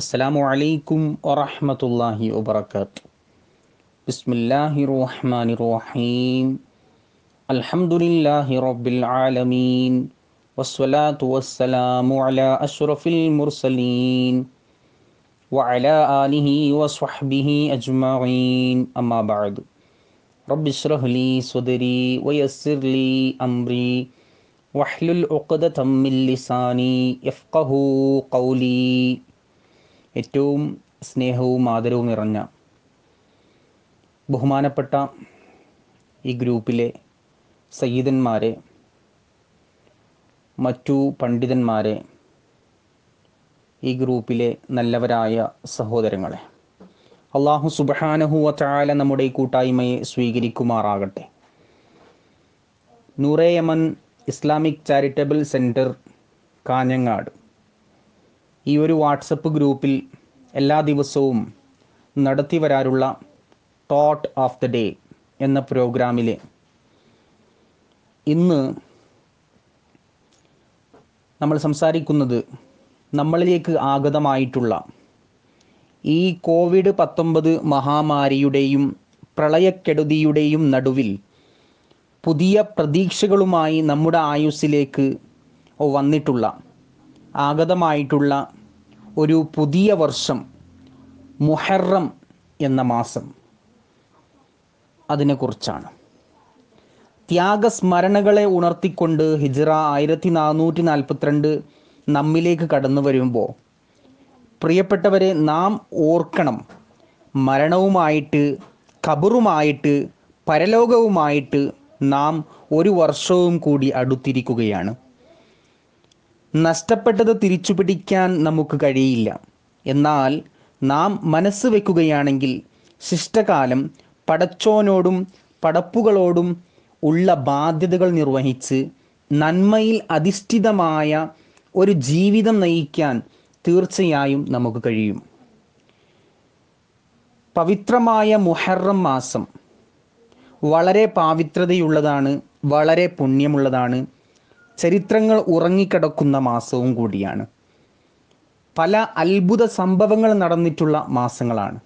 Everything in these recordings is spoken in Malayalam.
السلام عليكم ورحمة الله وبركاته بسم الله الرحمن الرحيم الحمد لله رب العالمين والصلاة والسلام على أشرف المرسلين وعلى آله وصحبه أجمعين أما بعد رب اشرح لي صدري ويسر لي أمري واحلل عقدة من لساني يفقه قولي ഏറ്റവും സ്നേഹവും ആദരവും നിറഞ്ഞ ബഹുമാനപ്പെട്ട ഈ ഗ്രൂപ്പിലെ സയ്യിദന്മാരെ മറ്റു പണ്ഡിതന്മാരെ ഈ ഗ്രൂപ്പിലെ നല്ലവരായ സഹോദരങ്ങളെ അള്ളാഹു സുബാനഹു ചായാല നമ്മുടെ ഈ കൂട്ടായ്മയെ സ്വീകരിക്കുമാറാകട്ടെ Noore Yaman Islamic charitable centre Kanhangad ഈ ഒരു വാട്സപ്പ് ഗ്രൂപ്പിൽ എല്ലാ ദിവസവും നടത്തി വരാറുള്ള തോട്ട് ഓഫ് ദ ഡേ എന്ന പ്രോഗ്രാമിലെ ഇന്ന് നമ്മൾ സംസാരിക്കുന്നത് നമ്മളിലേക്ക് ആഗതമായിട്ടുള്ള ഈ കോവിഡ് പത്തൊമ്പത് മഹാമാരിയുടെയും പ്രളയക്കെടുതിയുടെയും നടുവിൽ പുതിയ പ്രതീക്ഷകളുമായി നമ്മുടെ ആയുസ്സിലേക്ക് വന്നിട്ടുള്ള ആഗതമായിട്ടുള്ള ഒരു പുതിയ വർഷം മുഹറം എന്ന മാസം അതിനെക്കുറിച്ചാണ് ത്യാഗസ്മരണകളെ ഉണർത്തിക്കൊണ്ട് ഹിജ്റ ആയിരത്തി നാനൂറ്റി നാൽപ്പത്തിരണ്ട് നമ്മിലേക്ക് കടന്നു വരുമ്പോൾ പ്രിയപ്പെട്ടവരെ നാം ഓർക്കണം മരണവുമായിട്ട് കബറുമായിട്ട് പരലോകവുമായിട്ട് നാം ഒരു വർഷവും കൂടി അടുത്തിരിക്കുകയാണ് നഷ്ടപ്പെട്ടത് തിരിച്ചു പിടിക്കാൻ നമുക്ക് കഴിയില്ല എന്നാൽ നാം മനസ്സ് വെക്കുകയാണെങ്കിൽ ശിഷ്ടകാലം പടച്ചോനോടും പടപ്പുകളോടും ഉള്ള ബാധ്യതകൾ നിർവഹിച്ച് നന്മയിൽ അധിഷ്ഠിതമായ ഒരു ജീവിതം നയിക്കാൻ തീർച്ചയായും നമുക്ക് കഴിയും പവിത്രമായ മുഹറം മാസം വളരെ പാവിത്രതയുള്ളതാണ് വളരെ പുണ്യമുള്ളതാണ് ചരിത്രങ്ങൾ ഉറങ്ങിക്കിടക്കുന്ന മാസവും കൂടിയാണ് പല അത്ഭുത സംഭവങ്ങൾ നടന്നിട്ടുള്ള മാസങ്ങളാണ്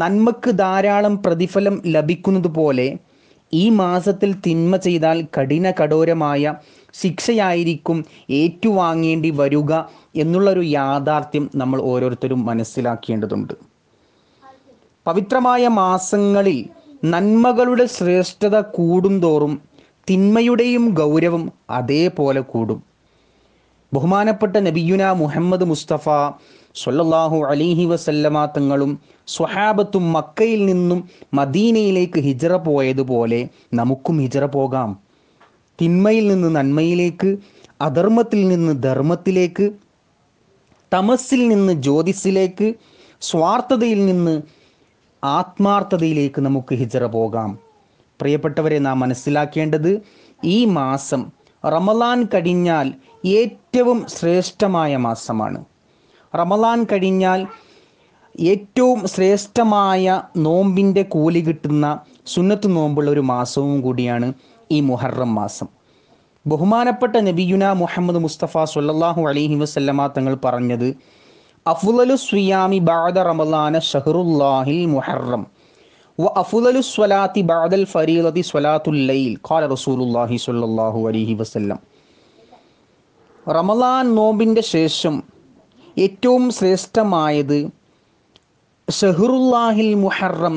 നന്മക്ക് ധാരാളം പ്രതിഫലം ലഭിക്കുന്നത് പോലെ ഈ മാസത്തിൽ തിന്മ ചെയ്താൽ കഠിന കഠോരമായ ശിക്ഷയായിരിക്കും ഏറ്റുവാങ്ങേണ്ടി വരിക എന്നുള്ളൊരു യാഥാർത്ഥ്യം നമ്മൾ ഓരോരുത്തരും മനസ്സിലാക്കേണ്ടതുണ്ട് പവിത്രമായ മാസങ്ങളിൽ നന്മകളുടെ ശ്രേഷ്ഠത കൂടുന്തോറും തിന്മയുടെയും ഗൗരവം അതേപോലെ കൂടും ബഹുമാനപ്പെട്ട നബിയുന മുഹമ്മദ് മുസ്തഫ സൊല്ലാഹു അലിഹി വസല്ലമ തങ്ങളും സ്വഹാബത്തും മക്കയിൽ നിന്നും മദീനയിലേക്ക് ഹിജറ പോയതുപോലെ നമുക്കും ഹിജറ പോകാം തിന്മയിൽ നിന്ന് നന്മയിലേക്ക് അധർമ്മത്തിൽ നിന്ന് ധർമ്മത്തിലേക്ക് തമസ്സിൽ നിന്ന് ജ്യോതിസിലേക്ക് സ്വാർത്ഥതയിൽ നിന്ന് ആത്മാർത്ഥതയിലേക്ക് നമുക്ക് ഹിജറ പോകാം പ്രിയപ്പെട്ടവരെ നാം മനസ്സിലാക്കേണ്ടത് ഈ മാസം റമലാൻ കഴിഞ്ഞാൽ ഏറ്റവും ശ്രേഷ്ഠമായ മാസമാണ് റമലാൻ കഴിഞ്ഞാൽ ഏറ്റവും ശ്രേഷ്ഠമായ നോമ്പിൻ്റെ കൂലി കിട്ടുന്ന സുന്നത്ത് നോമ്പുള്ള ഒരു മാസവും കൂടിയാണ് ഈ മുഹറം മാസം ബഹുമാനപ്പെട്ട നബിയുന മുഹമ്മദ് മുസ്തഫ സൊല്ലാഹു അലൈഹി വസ്ല്ലമ തങ്ങൾ പറഞ്ഞത് അഫ്ലു സുയാമി ബാദ റമലാന ഷഹറുല്ലാഹിൽ മുഹറം റമലാൻ നോമ്പിൻ്റെ ശേഷം ഏറ്റവും ശ്രേഷ്ഠമായത് ഷഹറുല്ലാഹിൽ മുഹറം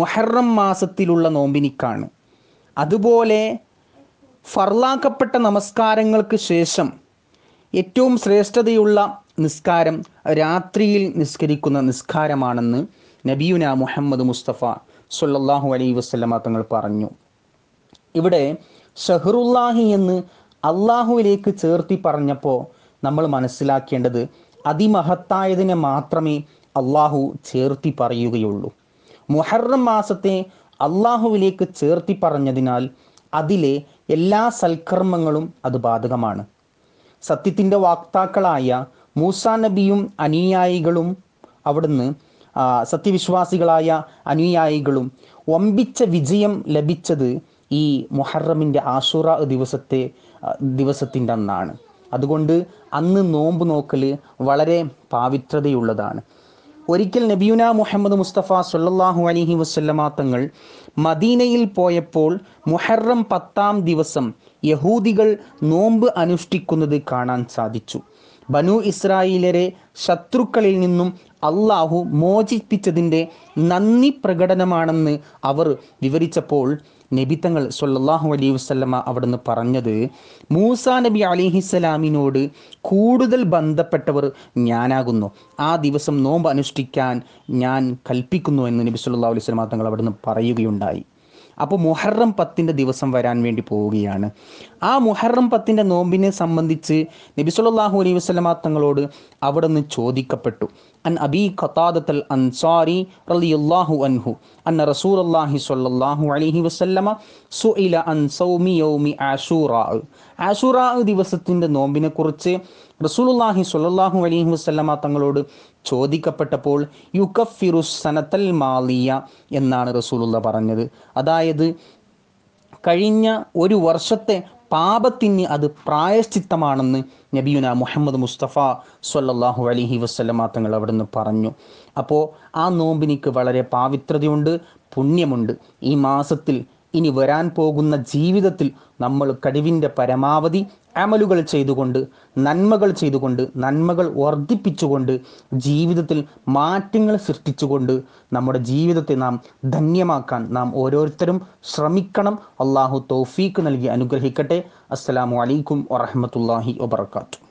മുഹറം മാസത്തിലുള്ള നോമ്പിനിക്കാണ് അതുപോലെ ഫർലാക്കപ്പെട്ട നമസ്കാരങ്ങൾക്ക് ശേഷം ഏറ്റവും ശ്രേഷ്ഠതയുള്ള നിസ്കാരം രാത്രിയിൽ നിസ്കരിക്കുന്ന നിസ്കാരമാണെന്ന് നബിയുന മുഹമ്മദ് മുസ്തഫ സുല്ലാഹു അലൈ വസ്ലമ തങ്ങൾ പറഞ്ഞു ഇവിടെ ഷഹറുല്ലാഹി എന്ന് അള്ളാഹുവിലേക്ക് ചേർത്തി പറഞ്ഞപ്പോൾ നമ്മൾ മനസ്സിലാക്കേണ്ടത് അതിമഹത്തായതിനെ മാത്രമേ അള്ളാഹു ചേർത്തി പറയുകയുള്ളൂ മുഹറം മാസത്തെ അള്ളാഹുവിലേക്ക് ചേർത്തി പറഞ്ഞതിനാൽ അതിലെ എല്ലാ സൽക്കർമ്മങ്ങളും അത് ബാധകമാണ് സത്യത്തിൻ്റെ വാക്താക്കളായ മൂസാ നബിയും അനുയായികളും അവിടുന്ന് സത്യവിശ്വാസികളായ അനുയായികളും ഒമ്പിച്ച വിജയം ലഭിച്ചത് ഈ മുഹറമിൻ്റെ ആഷുറ ദിവസത്തെ ദിവസത്തിൻ്റെ അന്നാണ് അതുകൊണ്ട് അന്ന് നോമ്പ് നോക്കൽ വളരെ പാവിത്രതയുള്ളതാണ് ഒരിക്കൽ നബിയുന മുഹമ്മദ് മുസ്തഫ സല്ലാഹു അലഹി വസ്ല്ലമ തങ്ങൾ മദീനയിൽ പോയപ്പോൾ മുഹറം പത്താം ദിവസം യഹൂദികൾ നോമ്പ് അനുഷ്ഠിക്കുന്നത് കാണാൻ സാധിച്ചു ബനു ഇസ്രായേലരെ ശത്രുക്കളിൽ നിന്നും അള്ളാഹു മോചിപ്പിച്ചതിൻ്റെ നന്ദി പ്രകടനമാണെന്ന് അവർ വിവരിച്ചപ്പോൾ നബി തങ്ങൾ സൊല്ലാഹു അലൈഹി വസ്ലമ അവിടുന്ന് പറഞ്ഞത് മൂസ നബി അലിഹിസ്സലാമിനോട് കൂടുതൽ ബന്ധപ്പെട്ടവർ ഞാനാകുന്നു ആ ദിവസം നോമ്പ് അനുഷ്ഠിക്കാൻ ഞാൻ കൽപ്പിക്കുന്നു എന്ന് നബി സല്ലാ അലൈഹി സ്വലമ തങ്ങൾ അവിടുന്ന് പറയുകയുണ്ടായി അപ്പോൾ മുഹറം പത്തിൻ്റെ ദിവസം വരാൻ വേണ്ടി പോവുകയാണ് ആ മുഹറം പത്തിൻ്റെ നോമ്പിനെ സംബന്ധിച്ച് നബി സല്ലല്ലാഹു അലൈഹി വസല്ലമ തങ്ങളോട് അവിടെ നിന്ന് ചോദിക്കപ്പെട്ടു അൻ അബി ഖത്താദത്തൽ അൻസാരി റളിയല്ലാഹു അൻഹു അന്ന റസൂലുള്ളാഹി സ്വല്ലല്ലാഹു അലൈഹി വസല്ലമ സുഇല അൻ സൗമി യൗമി ആശൂറ ആശൂറ ദിവസത്തിൻ്റെ നോമ്പിനെക്കുറിച്ച് റസൂലുല്ലാഹി സ്വല്ലല്ലാഹു അലൈഹി വസല്ലമ തങ്ങളോട് ചോദിക്കപ്പെട്ടപ്പോൾ യുക്കഫിറു സനത്തൽ മാലിയ എന്നാണ് റസൂലുള്ള പറഞ്ഞത് അതായത് കഴിഞ്ഞ ഒരു വർഷത്തെ പാപത്തിന് അത് പ്രായശ്ചിത്തമാണെന്ന് നബിയുന മുഹമ്മദ് മുസ്തഫ സൊല്ലാഹു അലിഹി വസ്ലമ തങ്ങൾ അവിടുന്ന് പറഞ്ഞു അപ്പോൾ ആ നോമ്പിനിക്ക് വളരെ പാവിത്രതയുണ്ട് പുണ്യമുണ്ട് ഈ മാസത്തിൽ ഇനി വരാൻ പോകുന്ന ജീവിതത്തിൽ നമ്മൾ കഴിവിൻ്റെ പരമാവധി അമലുകൾ ചെയ്തുകൊണ്ട് നന്മകൾ ചെയ്തുകൊണ്ട് നന്മകൾ വർദ്ധിപ്പിച്ചുകൊണ്ട് ജീവിതത്തിൽ മാറ്റങ്ങൾ സൃഷ്ടിച്ചുകൊണ്ട് നമ്മുടെ ജീവിതത്തെ നാം ധന്യമാക്കാൻ നാം ഓരോരുത്തരും ശ്രമിക്കണം അള്ളാഹു തോഫീക്ക് നൽകി അനുഗ്രഹിക്കട്ടെ അസ്സലാമു അലൈക്കും വറഹമത്തല്ലാഹി വാത്തു